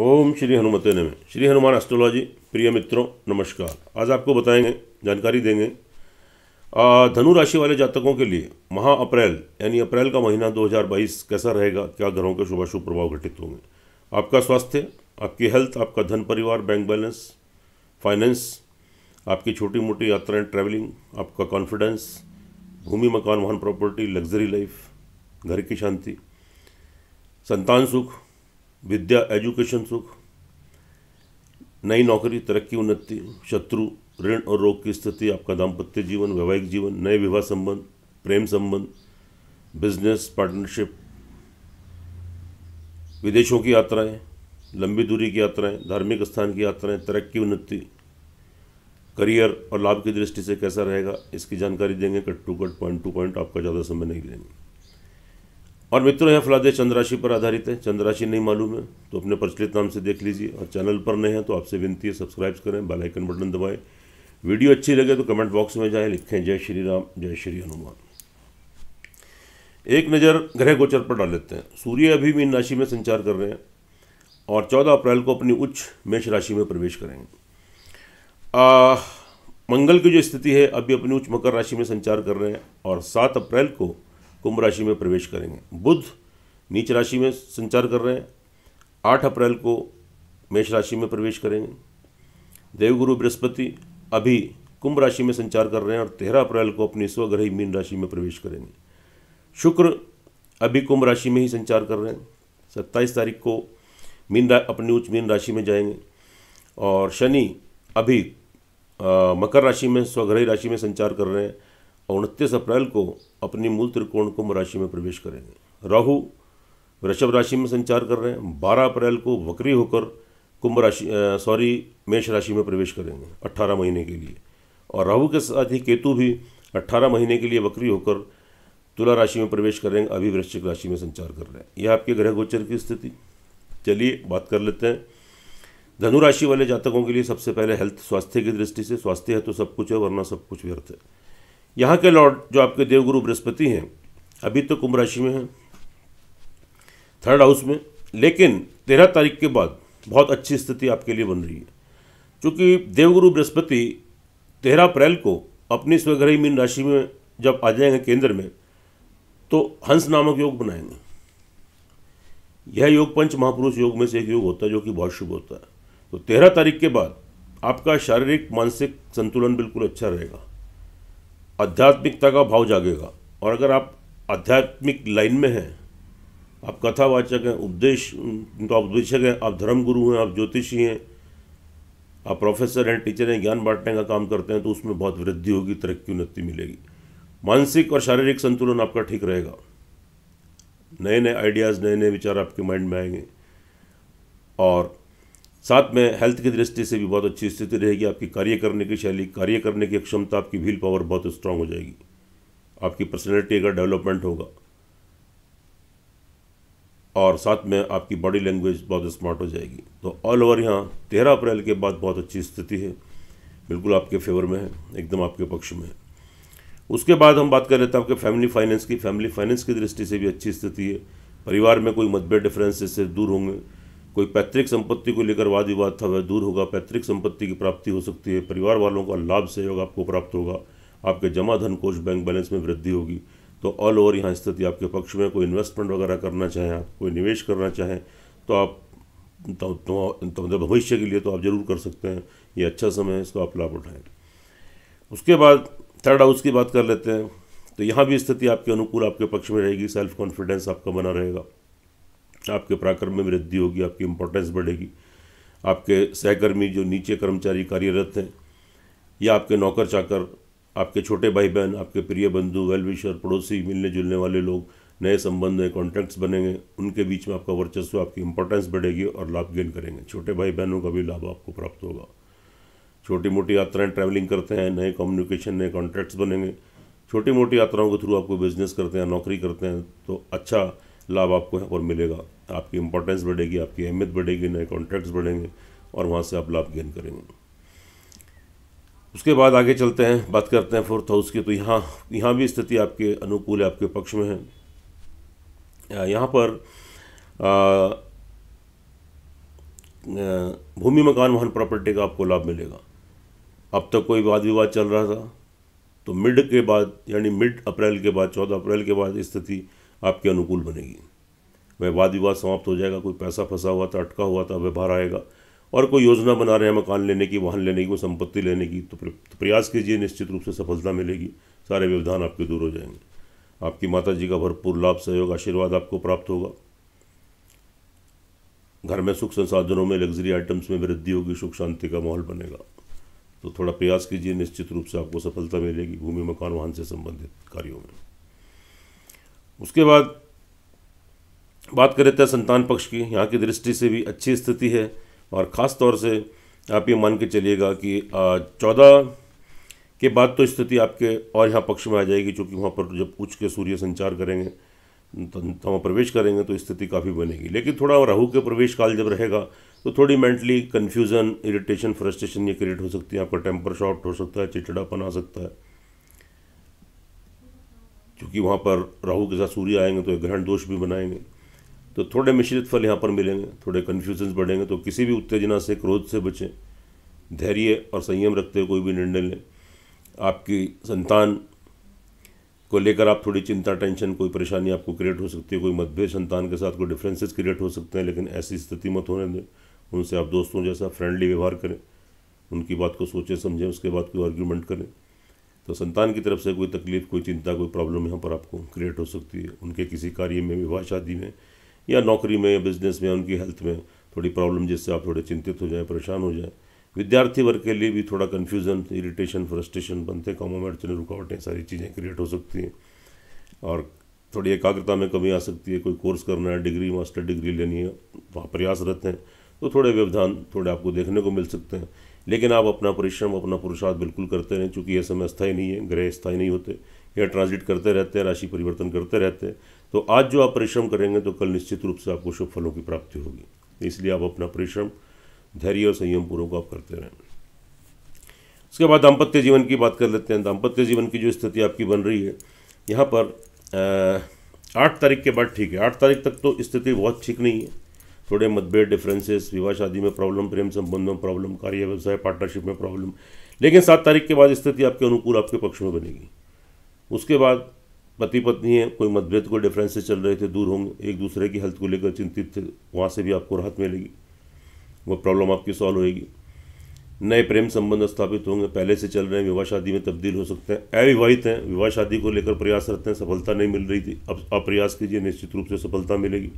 ओम श्री हनुमते नमः श्री हनुमान एस्ट्रोलॉजी प्रिय मित्रों नमस्कार आज आपको बताएंगे जानकारी देंगे धनु राशि वाले जातकों के लिए महा अप्रैल यानी अप्रैल का महीना 2022 कैसा रहेगा क्या ग्रहों के शुभाशुभ प्रभाव घटित होंगे आपका स्वास्थ्य आपकी हेल्थ आपका धन परिवार बैंक बैलेंस फाइनेंस आपकी छोटी मोटी यात्राएं ट्रैवलिंग आपका कॉन्फिडेंस भूमि मकान वाहन प्रॉपर्टी लग्जरी लाइफ घर की शांति संतान सुख विद्या एजुकेशन सुख नई नौकरी तरक्की उन्नति शत्रु ऋण और रोग की स्थिति आपका दाम्पत्य जीवन वैवाहिक जीवन नए विवाह संबंध प्रेम संबंध बिजनेस पार्टनरशिप विदेशों की यात्राएं लंबी दूरी की यात्राएं धार्मिक स्थान की यात्राएं तरक्की उन्नति करियर और लाभ की दृष्टि से कैसा रहेगा इसकी जानकारी देंगे cut to cut point to point आपका ज़्यादा समय नहीं लेंगे और मित्रों यह फलादेश चंद्राशि राशि पर आधारित है चंद्र राशि नहीं मालूम है तो अपने प्रचलित नाम से देख लीजिए और चैनल पर नए हैं तो आपसे विनती है सब्सक्राइब करें बेलाइकन बटन दबाएं वीडियो अच्छी लगे तो कमेंट बॉक्स में जाएं लिखें जय श्री राम जय श्री हनुमान एक नज़र ग्रह गोचर पर डाल लेते हैं सूर्य अभी मीन राशि में संचार कर रहे हैं और चौदह अप्रैल को अपनी उच्च मेष राशि में प्रवेश करेंगे आ, मंगल की जो स्थिति है अभी अपनी उच्च मकर राशि में संचार कर रहे हैं और सात अप्रैल को कुंभ राशि में प्रवेश करेंगे बुध नीच राशि में संचार कर रहे हैं आठ अप्रैल को मेष राशि में प्रवेश करेंगे देवगुरु बृहस्पति अभी कुंभ राशि में संचार कर रहे हैं और तेरह अप्रैल को अपनी स्वग्रही मीन राशि में प्रवेश करेंगे शुक्र अभी कुंभ राशि में ही संचार कर रहे हैं सत्ताईस तारीख को मीन अपनी उच्च मीन राशि में जाएंगे और शनि अभी आ, मकर राशि में स्वग्रही राशि में संचार कर रहे हैं उनतीस अप्रैल को अपनी मूल त्रिकोण कुंभ राशि में प्रवेश करेंगे राहु वृषभ राशि में संचार कर रहे हैं बारह अप्रैल को वक्री होकर कुंभ राशि सॉरी मेष राशि में प्रवेश करेंगे अट्ठारह महीने के लिए और राहु के साथ ही केतु भी अट्ठारह महीने के लिए वक्री होकर तुला राशि में प्रवेश करेंगे अभी वृश्चिक राशि में संचार कर रहे हैं यह आपके ग्रह गोचर की स्थिति चलिए बात कर लेते हैं धनु राशि वाले जातकों के लिए सबसे पहले हेल्थ स्वास्थ्य की दृष्टि से स्वास्थ्य है तो सब कुछ है वरना सब कुछ व्यर्थ है यहाँ के लॉर्ड जो आपके देवगुरु बृहस्पति हैं अभी तो कुंभ राशि में हैं थर्ड हाउस में लेकिन तेरह तारीख के बाद बहुत अच्छी स्थिति आपके लिए बन रही है क्योंकि देवगुरु बृहस्पति तेरह अप्रैल को अपनी स्वग्रही मीन राशि में जब आ जाएंगे केंद्र में तो हंस नामक योग बनाएंगे यह योग पंच महापुरुष योग में से एक योग होता है जो कि बहुत शुभ होता है तो तेरह तारीख के बाद आपका शारीरिक मानसिक संतुलन बिल्कुल अच्छा रहेगा आध्यात्मिकता का भाव जागेगा और अगर आप आध्यात्मिक लाइन में हैं आप कथावाचक हैं उपदेश तो आप उपदेशक हैं आप धर्मगुरु हैं आप ज्योतिषी हैं आप प्रोफेसर हैं टीचर हैं ज्ञान बांटने का काम करते हैं तो उसमें बहुत वृद्धि होगी तरक्की उन्नति मिलेगी मानसिक और शारीरिक संतुलन आपका ठीक रहेगा नए नए आइडियाज़ नए नए विचार आपके माइंड में आएंगे और साथ में हेल्थ की दृष्टि से भी बहुत अच्छी स्थिति रहेगी आपकी कार्य करने की शैली कार्य करने की क्षमता आपकी व्हील पावर बहुत स्ट्रांग हो जाएगी आपकी पर्सनैलिटी का डेवलपमेंट होगा और साथ में आपकी बॉडी लैंग्वेज बहुत स्मार्ट हो जाएगी तो ऑल ओवर यहाँ तेरह अप्रैल के बाद बहुत अच्छी स्थिति है बिल्कुल आपके फेवर में है एकदम आपके पक्ष में है उसके बाद हम बात कर लेते हैं आपके फैमिली फाइनेंस की फैमिली फाइनेंस की दृष्टि से भी अच्छी स्थिति है परिवार में कोई मतभेद डिफरेंसेस से दूर होंगे कोई पैतृक संपत्ति को लेकर वाद विवाद था वह दूर होगा पैतृक संपत्ति की प्राप्ति हो सकती है परिवार वालों का लाभ सहयोग आपको प्राप्त होगा आपके जमा धन कोष बैंक बैलेंस में वृद्धि होगी तो ऑल ओवर यहाँ स्थिति आपके पक्ष में कोई इन्वेस्टमेंट वगैरह करना चाहें आप कोई निवेश करना चाहें तो आप तो, तो, तो मतलब भविष्य के लिए तो आप ज़रूर कर सकते हैं ये अच्छा समय है इसको आप लाभ उठाएँ उसके बाद थर्ड हाउस की बात कर लेते हैं तो यहाँ भी स्थिति आपके अनुकूल आपके पक्ष में रहेगी सेल्फ कॉन्फिडेंस आपका बना रहेगा आपके पराक्रम में वृद्धि होगी आपकी इम्पोर्टेंस बढ़ेगी आपके सहकर्मी जो नीचे कर्मचारी कार्यरत हैं या आपके नौकर चाकर आपके छोटे भाई बहन आपके प्रिय बंधु वेल विशर पड़ोसी मिलने जुलने वाले लोग नए संबंध नए कॉन्टैक्ट्स बनेंगे उनके बीच में आपका वर्चस्व आपकी इंपॉर्टेंस बढ़ेगी और लाभ गेन करेंगे छोटे भाई बहनों का भी लाभ आपको प्राप्त होगा छोटी मोटी यात्राएं ट्रैवलिंग करते हैं नए कम्युनिकेशन नए कॉन्ट्रैक्ट्स बनेंगे छोटी मोटी यात्राओं के थ्रू आपको बिजनेस करते हैं नौकरी करते हैं तो अच्छा लाभ आपको यहाँ पर मिलेगा आपकी इंपॉर्टेंस बढ़ेगी आपकी अहमियत बढ़ेगी नए कॉन्ट्रैक्ट्स बढ़ेंगे और वहाँ से आप लाभ गेन करेंगे उसके बाद आगे चलते हैं बात करते हैं फोर्थ हाउस की तो यहाँ यहाँ भी स्थिति आपके अनुकूल है आपके पक्ष में है यहाँ पर भूमि मकान वाहन प्रॉपर्टी का आपको लाभ मिलेगा अब तक कोई वाद विवाद चल रहा था तो मिड के बाद यानी मिड अप्रैल के बाद चौदह अप्रैल के बाद स्थिति आपके अनुकूल बनेगी वह वाद विवाद समाप्त हो जाएगा कोई पैसा फंसा हुआ था अटका हुआ था वह बाहर आएगा और कोई योजना बना रहे हैं मकान लेने की वाहन लेने की कोई संपत्ति लेने की तो, तो प्रयास कीजिए निश्चित रूप से सफलता मिलेगी सारे व्यवधान आपके दूर हो जाएंगे आपकी माता जी का भरपूर लाभ सहयोग आशीर्वाद आपको प्राप्त होगा घर में सुख संसाधनों में लग्जरी आइटम्स में वृद्धि होगी सुख शांति का माहौल बनेगा तो थोड़ा प्रयास कीजिए निश्चित रूप से आपको सफलता मिलेगी भूमि मकान वाहन से संबंधित कार्यों में उसके बाद बात करें तो संतान पक्ष की यहाँ की दृष्टि से भी अच्छी स्थिति है और ख़ास तौर से आप ये मान के चलिएगा कि चौदह के बाद तो स्थिति आपके और यहाँ पक्ष में आ जाएगी चूँकि वहाँ पर जब उच्च के सूर्य संचार करेंगे तो, तो वहाँ प्रवेश करेंगे तो स्थिति काफ़ी बनेगी लेकिन थोड़ा राहु के प्रवेश काल जब रहेगा तो थोड़ी मेंटली कन्फ्यूज़न इरिटेशन फ्रस्ट्रेशन ये क्रिएट हो सकती है आपका टेम्पर शॉर्ट हो सकता है चिड़चिड़ापन आ सकता है क्योंकि वहाँ पर राहु के साथ सूर्य आएंगे तो एक ग्रहण दोष भी बनाएंगे तो थोड़े मिश्रित फल यहाँ पर मिलेंगे थोड़े कन्फ्यूजन्स बढ़ेंगे तो किसी भी उत्तेजना से क्रोध से बचें धैर्य और संयम रखते हुए कोई भी निर्णय लें आपकी संतान को लेकर आप थोड़ी चिंता टेंशन कोई परेशानी आपको क्रिएट हो सकती है कोई मतभेद संतान के साथ कोई डिफरेंसेस क्रिएट हो सकते हैं लेकिन ऐसी स्थिति मत होने दें उनसे आप दोस्तों जैसा फ्रेंडली व्यवहार करें उनकी बात को सोचें समझें उसके बाद कोई आर्ग्यूमेंट करें तो संतान की तरफ से कोई तकलीफ कोई चिंता कोई प्रॉब्लम यहाँ पर आपको क्रिएट हो सकती है उनके किसी कार्य में विवाह शादी में या नौकरी में या बिजनेस में उनकी हेल्थ में थोड़ी प्रॉब्लम जिससे आप थोड़े चिंतित हो जाएँ परेशान हो जाएँ विद्यार्थी वर्ग के लिए भी थोड़ा कन्फ्यूजन इरीटेशन फ्रस्ट्रेशन बनते हैं कामों में अड़चने रुकावटें सारी चीज़ें क्रिएट हो सकती हैं और थोड़ी एकाग्रता में कमी आ सकती है कोई कोर्स करना है डिग्री मास्टर डिग्री लेनी है वहाँ प्रयासरत हैं तो थोड़े व्यवधान थोड़े आपको देखने को मिल सकते हैं लेकिन आप अपना परिश्रम अपना पुरुषार्थ बिल्कुल करते रहें चूँकि यह समय स्थायी नहीं है ग्रह स्थायी नहीं होते या ट्रांजिट करते रहते हैं राशि परिवर्तन करते रहते हैं तो आज जो आप परिश्रम करेंगे तो कल निश्चित रूप से आपको शुभ फलों की प्राप्ति होगी इसलिए आप अपना परिश्रम धैर्य और संयम पूर्वक आप करते रहें उसके बाद दाम्पत्य जीवन की बात कर लेते हैं दाम्पत्य जीवन की जो स्थिति आपकी बन रही है यहाँ पर आठ तारीख के बाद ठीक है आठ तारीख तक तो स्थिति बहुत ठीक नहीं है थोड़े मतभेद डिफरेंसेस विवाह शादी में प्रॉब्लम प्रेम संबंध में प्रॉब्लम कार्य व्यवसाय पार्टनरशिप में प्रॉब्लम लेकिन सात तारीख के बाद स्थिति आपके अनुकूल आपके पक्ष में बनेगी उसके बाद पति पत्नी है कोई मतभेद को डिफरेंसेस चल रहे थे दूर होंगे एक दूसरे की हेल्थ को लेकर चिंतित थे वहाँ से भी आपको राहत मिलेगी वो प्रॉब्लम आपकी सॉल्व होएगी नए प्रेम संबंध स्थापित होंगे पहले से चल रहे हैं विवाह शादी में तब्दील हो सकते हैं अविवाहित हैं विवाह शादी को लेकर प्रयासरत हैं सफलता नहीं मिल रही थी अब आप प्रयास कीजिए निश्चित रूप से सफलता मिलेगी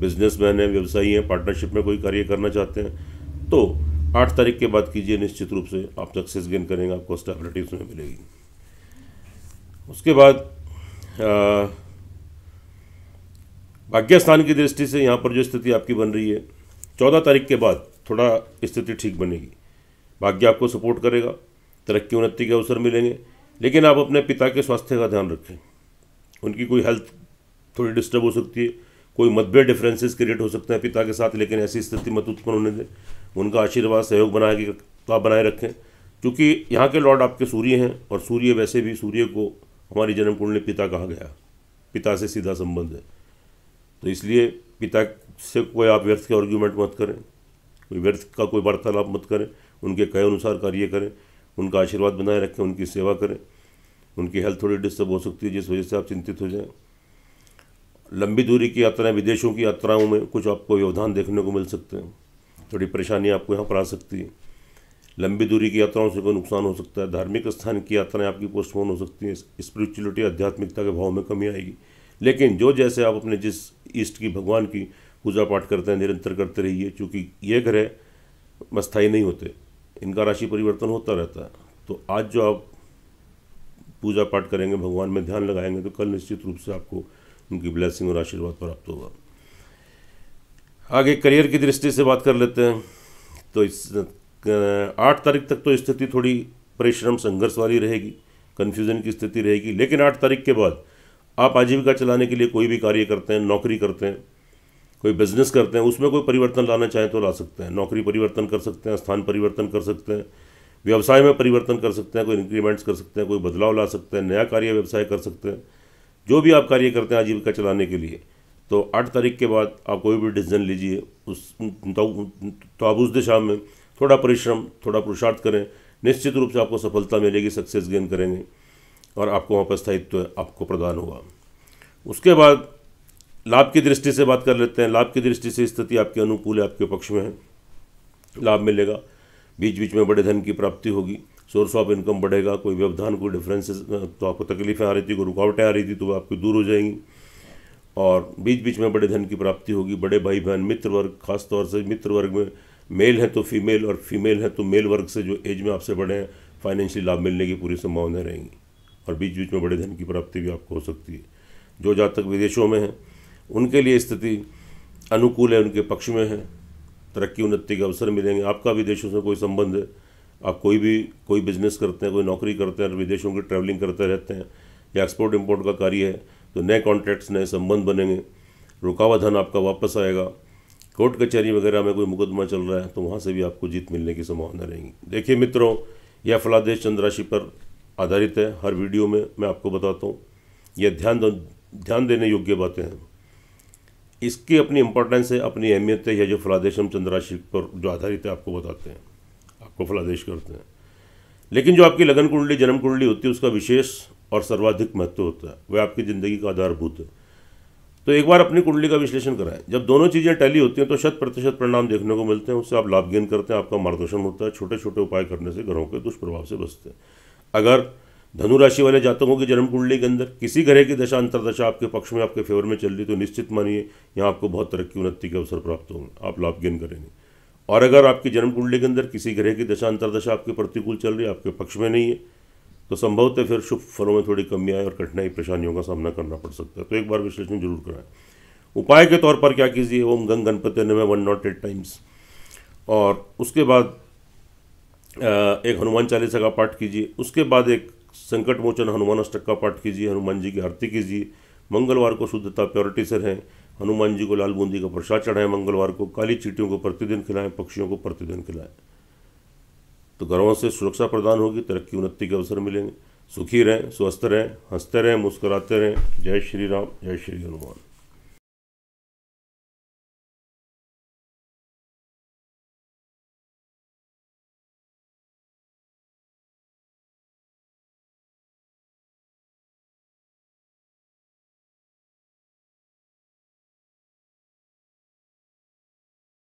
बिजनेसमैन हैं व्यवसायी हैं पार्टनरशिप में कोई कार्य करना चाहते हैं तो आठ तारीख के बाद कीजिए निश्चित रूप से आप सक्सेस गेन करेंगे आपको स्टेबिलिटी उसमें मिलेगी उसके बाद भाग्य स्थान की दृष्टि से यहाँ पर जो स्थिति आपकी बन रही है चौदह तारीख के बाद थोड़ा स्थिति ठीक बनेगी भाग्य आपको सपोर्ट करेगा तरक्की उन्नति के अवसर मिलेंगे लेकिन आप अपने पिता के स्वास्थ्य का ध्यान रखें उनकी कोई हेल्थ थोड़ी डिस्टर्ब हो सकती है कोई मतभेद डिफरेंसेस क्रिएट हो सकते हैं पिता के साथ लेकिन ऐसी स्थिति मत उत्पन्न होने दें उनका आशीर्वाद सहयोग बनाए का बनाए रखें क्योंकि यहाँ के लॉर्ड आपके सूर्य हैं और सूर्य वैसे भी सूर्य को हमारी जन्म कुंडली पिता कहा गया पिता से सीधा संबंध है तो इसलिए पिता से कोई आप व्यर्थ के आर्ग्यूमेंट मत करें कोई व्यर्थ का कोई वार्तालाप मत करें उनके कहे अनुसार कार्य करें उनका आशीर्वाद बनाए रखें उनकी सेवा करें उनकी हेल्थ थोड़ी डिस्टर्ब हो सकती है जिस वजह से आप चिंतित हो जाएं लंबी दूरी की यात्राएं विदेशों की यात्राओं में कुछ आपको व्यवधान देखने को मिल सकते हैं थोड़ी परेशानी आपको यहाँ पर आ सकती है लंबी दूरी की यात्राओं से कोई नुकसान हो सकता है धार्मिक स्थान की यात्राएं आपकी पोस्टपोन हो सकती हैं स्पिरिचुअलिटी आध्यात्मिकता के भाव में कमी आएगी लेकिन जो जैसे आप अपने जिस ईस्ट की भगवान की पूजा पाठ करते हैं निरंतर करते रहिए क्योंकि ये ग्रह मस्थाई नहीं होते इनका राशि परिवर्तन होता रहता है तो आज जो आप पूजा पाठ करेंगे भगवान में ध्यान लगाएंगे तो कल निश्चित रूप से आपको उनकी ब्लैसिंग और आशीर्वाद प्राप्त होगा आगे करियर की दृष्टि से बात कर लेते हैं तो इस आठ तारीख तक तो स्थिति थोड़ी परिश्रम संघर्ष वाली रहेगी कन्फ्यूजन की स्थिति रहेगी लेकिन आठ तारीख के बाद आप आजीविका चलाने के लिए कोई भी कार्य करते हैं नौकरी करते हैं कोई बिजनेस करते हैं उसमें कोई परिवर्तन लाना चाहें तो ला सकते हैं नौकरी परिवर्तन कर सकते हैं स्थान परिवर्तन कर सकते हैं व्यवसाय में परिवर्तन कर सकते हैं कोई इंक्रीमेंट्स कर सकते हैं कोई बदलाव ला सकते हैं नया कार्य व्यवसाय कर सकते हैं जो भी आप कार्य करते हैं आजीविका चलाने के लिए तो आठ तारीख के बाद आप कोई भी डिसीजन लीजिए उस तो, तो आप उस दिशा में थोड़ा परिश्रम थोड़ा पुरुषार्थ करें निश्चित रूप से आपको सफलता मिलेगी सक्सेस गेन करेंगे और आपको वहाँ पर स्थायित्व आपको प्रदान होगा उसके बाद लाभ की दृष्टि से बात कर लेते हैं लाभ की दृष्टि से स्थिति आपके अनुकूल है आपके पक्ष में है लाभ मिलेगा बीच बीच में बड़े धन की प्राप्ति होगी सोर्स ऑफ इनकम बढ़ेगा कोई व्यवधान कोई डिफरेंसेस तो आपको तकलीफ़ें आ रही थी कोई रुकावटें आ रही थी तो वो आपकी दूर हो जाएंगी और बीच बीच में बड़े धन की प्राप्ति होगी बड़े भाई बहन मित्र वर्ग खासतौर से मित्र वर्ग में मेल है तो फीमेल और फीमेल है तो मेल वर्ग से जो एज में आपसे बड़े हैं फाइनेंशियली लाभ मिलने की पूरी संभावनाएं रहेंगी और बीच बीच में बड़े धन की प्राप्ति भी आपको हो सकती है जो जातक विदेशों में हैं उनके लिए स्थिति अनुकूल है उनके पक्ष में है तरक्की उन्नति के अवसर मिलेंगे आपका विदेशों से कोई संबंध है आप कोई भी कोई बिजनेस करते हैं कोई नौकरी करते हैं विदेशों की ट्रैवलिंग करते रहते हैं या एक्सपोर्ट इम्पोर्ट का कार्य है तो नए कॉन्ट्रैक्ट्स नए संबंध बनेंगे रुकावा धन आपका वापस आएगा कोर्ट कचहरी वगैरह में कोई मुकदमा चल रहा है तो वहाँ से भी आपको जीत मिलने की संभावना रहेंगी देखिए मित्रों यह फलादेश चंद्र राशि पर आधारित है हर वीडियो में मैं आपको बताता हूँ यह ध्यान ध्यान देने योग्य बातें हैं इसकी अपनी इंपॉर्टेंस है अपनी अहमियत है यह जो फलादेशम चंद्र राशि पर जो आधारित है आपको बताते हैं को फलादेश करते हैं लेकिन जो आपकी लगन कुंडली जन्म कुंडली होती है उसका विशेष और सर्वाधिक महत्व होता है वह आपकी ज़िंदगी का आधारभूत है तो एक बार अपनी कुंडली का विश्लेषण कराएं जब दोनों चीज़ें टैली होती हैं तो शत प्रतिशत परिणाम देखने को मिलते हैं उससे आप लाभ गेन करते हैं आपका मार्गदर्शन होता है छोटे छोटे उपाय करने से घरों के दुष्प्रभाव से बचते हैं अगर धनु राशि वाले जातकों की जन्म कुंडली के अंदर किसी ग्रह की दशा अंतरदशा आपके पक्ष में आपके फेवर में चल रही तो निश्चित मानिए यहाँ आपको बहुत तरक्की उन्नति के अवसर प्राप्त होंगे आप लाभ गेन करेंगे और अगर आपकी जन्म कुंडली के अंदर किसी ग्रह की दशा अंतरदशा आपके प्रतिकूल चल रही है आपके पक्ष में नहीं है तो संभवतः फिर शुभ फलों में थोड़ी कमी आए और कठिनाई परेशानियों का सामना करना पड़ सकता है तो एक बार विश्लेषण जरूर कराएं उपाय के तौर पर क्या कीजिए ओम गंग गणपति में वन नॉट एट टाइम्स और उसके बाद एक हनुमान चालीसा का पाठ कीजिए उसके बाद एक संकट मोचन हनुमान अष्टक का पाठ कीजिए हनुमान जी की आरती कीजिए मंगलवार को शुद्धता प्योरिटी से रहें हनुमान जी को लाल बूंदी का प्रसाद चढ़ाएं मंगलवार को काली चीटियों को प्रतिदिन खिलाएं पक्षियों को प्रतिदिन खिलाएं तो घरों से सुरक्षा प्रदान होगी तरक्की उन्नति के अवसर मिलेंगे सुखी रहें स्वस्थ रहें हंसते रहें मुस्कुराते रहें जय श्री राम जय श्री हनुमान